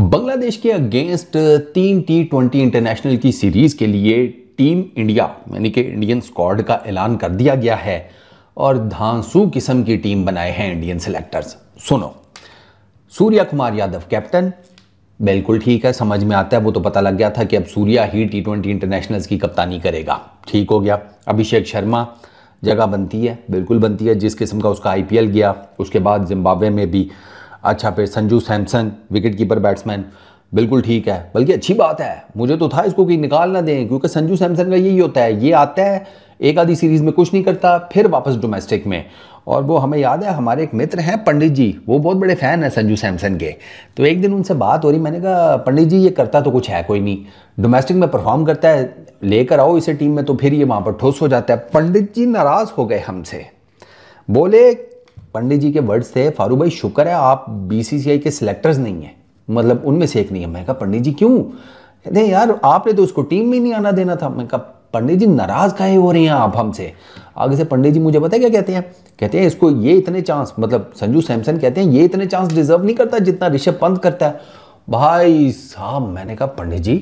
बांग्लादेश के अगेंस्ट तीन T twenty international की सीरीज के लिए टीम इंडिया यानी कि इंडियन स्क्वाड का ऐलान कर दिया गया है और धांसू किस्म की टीम बनाए हैं इंडियन सेलेक्टर्स सुनो सूर्या कुमार यादव कैप्टन बिल्कुल ठीक है समझ में आता है वो तो पता लग गया था कि अब सूर्या ही टी ट्वेंटी इंटरनेशनल्स की कप्तानी करेगा ठीक हो गया अभिषेक शर्मा जगह बनती है बिल्कुल बनती है जिस किस्म का उसका आईपीएल गया उसके बाद जिम्बाब्वे में भी अच्छा फिर Sanju Samson wicket keeper batsman बिल्कुल ठीक है बल्कि अच्छी बात है मुझे तो था इसको कि निकाल ना दें क्योंकि संजू सैमसन का यही होता है ये आता है एक आधी सीरीज़ में कुछ नहीं करता फिर वापस डोमेस्टिक में और वो हमें याद है हमारे एक मित्र हैं पंडित जी वो बहुत बड़े फ़ैन हैं संजू सैमसन के तो एक दिन उनसे बात हो रही मैंने कहा पंडित जी ये करता तो कुछ है कोई नहीं डोमेस्टिक में परफॉर्म करता है लेकर आओ इसे टीम में तो फिर ये वहाँ पर ठोस हो जाता है पंडित जी नाराज़ हो गए हमसे बोले पंडित जी के वर्ड्स थे फारूक भाई शुक्र है आप बीसीसीआई के सिलेक्टर्स नहीं हैं मतलब उनमें से एक नहीं है मैं कहा पंडित जी क्यों कहते यार आपने तो उसको टीम में नहीं आना देना था मैं कहा पंडित जी नाराज़ काहे हो रहे हैं आप हमसे आगे से पंडित जी मुझे पता क्या कहते हैं कहते हैं इसको ये इतने चांस मतलब संजू सैमसन कहते हैं ये इतने चांस डिजर्व नहीं करता जितना ऋषभ पंत करता है भाई साहब मैंने कहा पंडित जी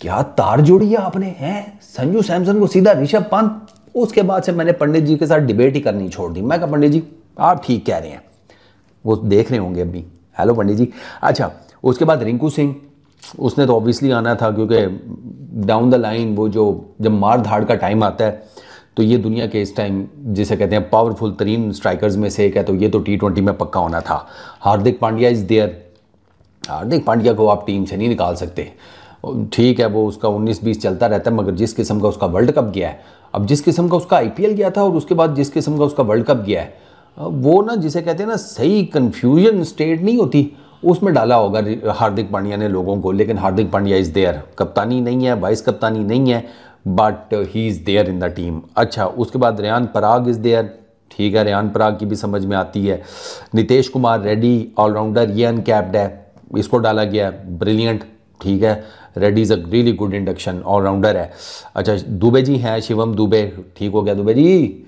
क्या तार जोड़ी है आपने हैं संजू सैमसन को सीधा ऋषभ पंत उसके बाद से मैंने पंडित जी के साथ डिबेट ही करनी छोड़ दी मैं कहा पंडित जी आप ठीक कह रहे हैं वो देख रहे होंगे अभी हेलो पंडित जी अच्छा उसके बाद रिंकू सिंह उसने तो ऑब्वियसली आना था क्योंकि डाउन द लाइन वो जो जब मार धाड़ का टाइम आता है तो ये दुनिया के इस टाइम जिसे कहते हैं पावरफुल तरीन स्ट्राइकर्स में से एक है तो ये तो टी ट्वेंटी में पक्का होना था हार्दिक पांड्या इज़ देयर हार्दिक पांड्या को आप टीम से नहीं निकाल सकते ठीक है वो उसका 19-20 चलता रहता है मगर जिस किस्म का उसका वर्ल्ड कप गया है अब जिस किस्म का उसका आई गया था और उसके बाद जिस किस्म का उसका वर्ल्ड कप गया है वो ना जिसे कहते हैं ना सही कन्फ्यूजन स्टेट नहीं होती उसमें डाला होगा हार्दिक पांड्या ने लोगों को लेकिन हार्दिक पांड्या इज़ देयर कप्तानी नहीं है वाइस कप्तानी नहीं है but he is there in the team अच्छा उसके बाद रेहान पराग इज़ देयर ठीक है रेहान पराग की भी समझ में आती है नितेश कुमार रेड्डी ऑलराउंडर ये अनकैप्ड है इसको डाला गया है ब्रिलियंट ठीक है Reddy is a really good induction allrounder है अच्छा दुबे जी हैं शिवम दुबे ठीक हो गया दुबे जी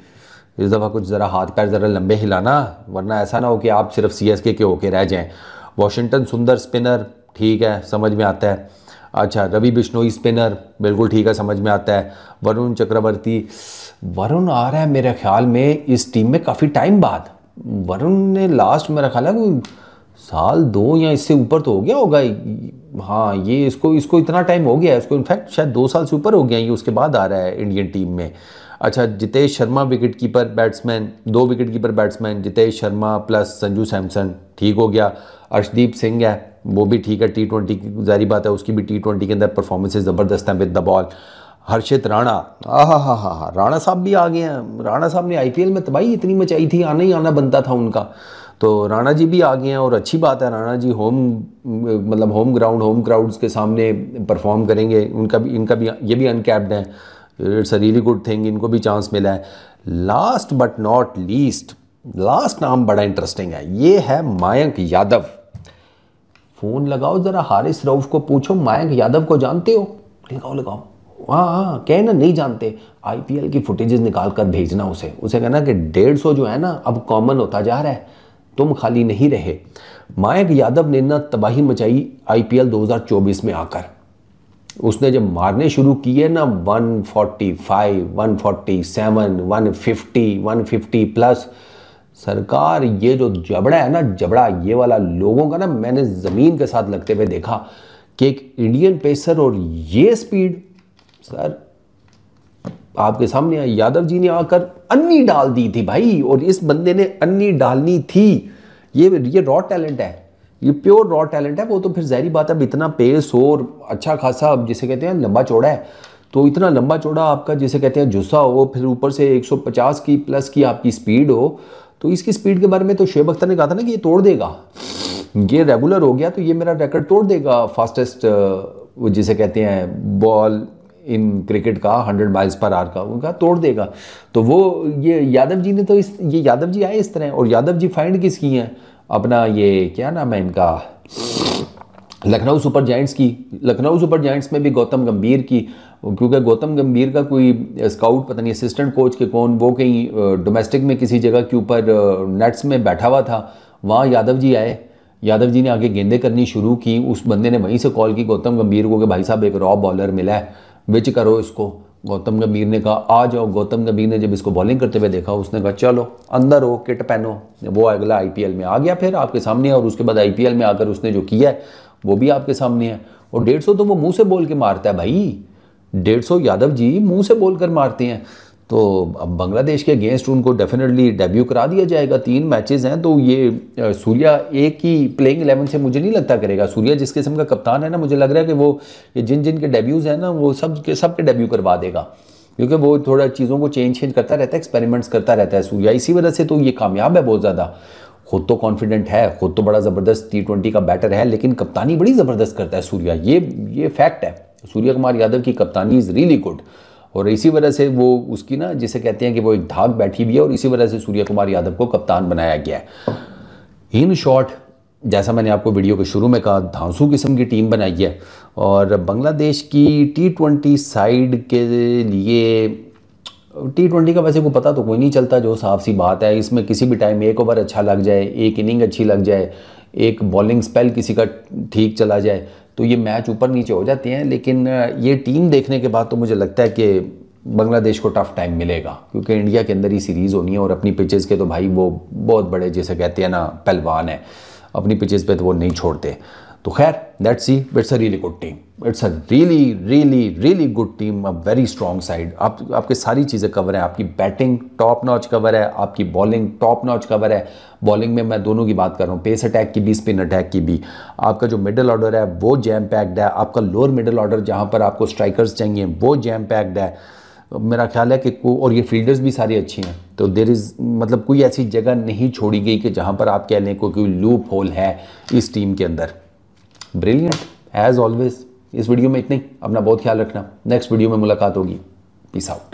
इस दफ़ा कुछ ज़रा हाथ पैर ज़रा लंबे हिलाना वरना ऐसा ना हो कि आप सिर्फ सी एस के होके रह जाएँ वॉशिंगटन सुंदर स्पिनर ठीक है समझ में आता है अच्छा रवि बिश्नोई स्पिनर बिल्कुल ठीक है समझ में आता है वरुण चक्रवर्ती वरुण आ रहा है मेरे ख्याल में इस टीम में काफ़ी टाइम बाद वरुण ने लास्ट मेरा ख्याल है कोई साल दो या इससे ऊपर तो हो गया होगा हाँ ये इसको इसको इतना टाइम हो गया है इसको इनफैक्ट शायद दो साल से ऊपर हो गया ये उसके बाद आ रहा है इंडियन टीम में अच्छा Jitesh Sharma wicket keeper batsman दो wicket keeper batsman Jitesh Sharma plus Sanju Samson ठीक हो गया अर्शदीप सिंह है वो भी ठीक है टी ट्वेंटी की जारी बात है उसकी भी टी ट्वेंटी के अंदर परफॉर्मेंसेज ज़बरदस्त हैं with the ball Harshit Rana हाँ हाँ हाँ हाँ राणा साहब भी आ गए हैं राणा साहब ने आईपीएल में तबाही इतनी मचाई थी आना ही आना बनता था उनका तो राणा जी भी आ गए हैं और अच्छी बात है राणा जी होम मतलब होम ग्राउंड होम क्राउड्स के सामने परफॉर्म करेंगे उनका भी इनका भी ये भी अनकैप्ड हैं it's a really good thing इनको भी चांस मिला है last but not least last नाम बड़ा इंटरेस्टिंग है ये है मायंक यादव फ़ोन लगाओ ज़रा हारिस रऊफ़ को पूछो मायंक यादव को जानते हो लगाओ लगाओ हाँ हाँ कहना नहीं जानते आईपीएल की फुटेजेस निकाल कर भेजना उसे उसे कहना कि डेढ़ सौ जो है ना अब कॉमन होता जा रहा है तुम खाली नहीं रहे मायक यादव ने ना तबाही मचाई आईपीएल 2024 में आकर उसने जब मारने शुरू किए ना 145, 147, 150, 150 प्लस सरकार ये जो जबड़ा है ना जबड़ा ये वाला लोगों का ना मैंने ज़मीन के साथ लगते हुए देखा कि एक इंडियन पेसर और ये स्पीड सर आपके सामने आई यादव जी ने आकर अन्नी डाल दी थी भाई और इस बंदे ने अन्नी डालनी थी ये ये रॉ टैलेंट है ये प्योर रॉ टैलेंट है वो तो फिर जहरी बात है अब इतना पेस हो और अच्छा खासा जिसे कहते हैं लंबा चौड़ा है तो इतना लंबा चौड़ा आपका जिसे कहते हैं जुस्सा हो फिर ऊपर से 150 की प्लस की आपकी स्पीड हो तो इसकी स्पीड के बारे में तो शेब अख्तर ने कहा था ना कि ये तोड़ देगा ये रेगुलर हो गया तो ये मेरा रिकॉर्ड तोड़ देगा फास्टेस्ट जिसे कहते हैं बॉल इन क्रिकेट का 100 माइल्स पर आर का उनका तोड़ देगा तो वो ये यादव जी ने तो इस ये यादव जी आए इस तरह और यादव जी फाइंड किस किए हैं अपना ये क्या नाम है इनका लखनऊ सुपर जाइंट्स की लखनऊ सुपर जाइंट्स में भी गौतम गंभीर की क्योंकि गौतम गंभीर का कोई स्काउट पता नहीं असिस्टेंट कोच के कौन वो कहीं डोमेस्टिक में किसी जगह के ऊपर नेट्स में बैठा हुआ था वहाँ यादव जी आए यादव जी ने आगे गेंदे करनी शुरू की उस बंदे ने वहीं से कॉल की गौतम गंभीर को कि भाई साहब एक रॉ बॉलर मिला है विच करो इसको गौतम गंभीर ने कहा आ जाओ गौतम गंभीर ने जब इसको बॉलिंग करते हुए देखा उसने कहा चलो अंदर हो किट पहनो वो अगला आईपीएल में आ गया फिर आपके सामने और उसके बाद आईपीएल में आकर उसने जो किया है वो भी आपके सामने है और डेढ़ सौ तो वो मुँह से बोल के मारता है भाई डेढ़ सौ यादव जी मुँह से बोल मारते हैं तो अब बांग्लादेश के अगेंस्ट उनको डेफिनेटली डेब्यू करा दिया जाएगा तीन मैचेस हैं तो ये सूर्या एक ही प्लेइंग एलेवन से मुझे नहीं लगता करेगा सूर्या जिस किस्म का कप्तान है ना मुझे लग रहा है कि वो जिन जिन के डेब्यूज़ हैं ना वो सब के सब के डेब्यू करवा देगा क्योंकि वो थोड़ा चीज़ों को चेंज चेंज करता रहता है एक्सपेरिमेंट्स करता रहता है सूर्या इसी वजह से तो ये कामयाब है बहुत ज़्यादा खुद तो कॉन्फिडेंट है खुद तो बड़ा ज़बरदस्त टी ट्वेंटी का बैटर है लेकिन कप्तानी बड़ी ज़बरदस्त करता है सूर्या ये ये फैक्ट है सूर्य कुमार यादव की कप्तानी इज़ रियली गुड और इसी वजह से वो उसकी ना जिसे कहते हैं कि वो एक धाक बैठी हुई है और इसी वजह से सूर्य कुमार यादव को कप्तान बनाया गया है इन शॉर्ट जैसा मैंने आपको वीडियो के शुरू में कहा धांसू किस्म की टीम बनाई है और बांग्लादेश की टी ट्वेंटी साइड के लिए टी ट्वेंटी का वैसे को पता तो कोई नहीं चलता जो साफ सी बात है इसमें किसी भी टाइम एक ओवर अच्छा लग जाए एक इनिंग अच्छी लग जाए एक बॉलिंग स्पेल किसी का ठीक चला जाए तो ये मैच ऊपर नीचे हो जाते हैं लेकिन ये टीम देखने के बाद तो मुझे लगता है कि बांग्लादेश को टफ टाइम मिलेगा क्योंकि इंडिया के अंदर ही सीरीज़ होनी है और अपनी पिचेज़ के तो भाई वो बहुत बड़े जैसे कहते हैं ना पहलवान है अपनी पिचेज़ पे तो वो नहीं छोड़ते तो खैर that see it's a really good team it's a really really really good team a very strong side आप आपके सारी चीज़ें कवर हैं आपकी बैटिंग टॉप नॉच कवर है आपकी बॉलिंग टॉप नॉच कवर है बॉलिंग में मैं दोनों की बात कर रहा हूँ पेस अटैक की भी स्पिन अटैक की भी आपका जो मिडल ऑर्डर है वो जैम पैक्ड है आपका लोअर मिडल ऑर्डर जहाँ पर आपको स्ट्राइकर्स चाहिए वो जैम पैक्ड है मेरा ख्याल है कि को और ये फील्डर्स भी सारी अच्छी हैं तो देर इज़ मतलब कोई ऐसी जगह नहीं छोड़ी गई कि जहाँ पर आप कह लें कोई लूप होल है इस टीम के अंदर ब्रिलियंट एज ऑलवेज इस वीडियो में इतने अपना बहुत ख्याल रखना नेक्स्ट वीडियो में मुलाकात होगी पीस आउट